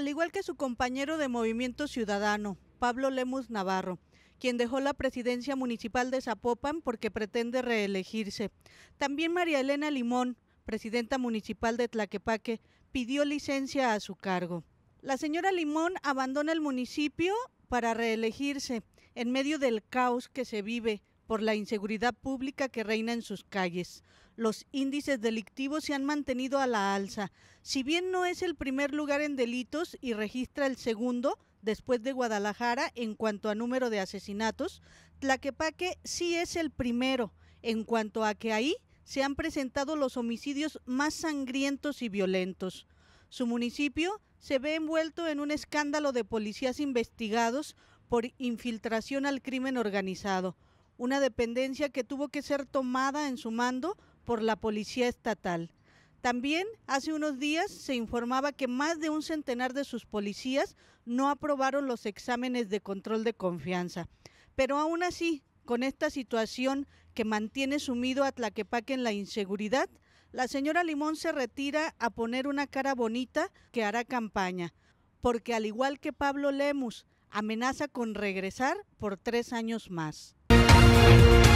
al igual que su compañero de Movimiento Ciudadano, Pablo Lemus Navarro, quien dejó la presidencia municipal de Zapopan porque pretende reelegirse. También María Elena Limón, presidenta municipal de Tlaquepaque, pidió licencia a su cargo. La señora Limón abandona el municipio para reelegirse en medio del caos que se vive por la inseguridad pública que reina en sus calles. Los índices delictivos se han mantenido a la alza. Si bien no es el primer lugar en delitos y registra el segundo, después de Guadalajara, en cuanto a número de asesinatos, Tlaquepaque sí es el primero, en cuanto a que ahí se han presentado los homicidios más sangrientos y violentos. Su municipio se ve envuelto en un escándalo de policías investigados por infiltración al crimen organizado una dependencia que tuvo que ser tomada en su mando por la Policía Estatal. También hace unos días se informaba que más de un centenar de sus policías no aprobaron los exámenes de control de confianza. Pero aún así, con esta situación que mantiene sumido a Tlaquepaque en la inseguridad, la señora Limón se retira a poner una cara bonita que hará campaña, porque al igual que Pablo Lemus, amenaza con regresar por tres años más. Bye.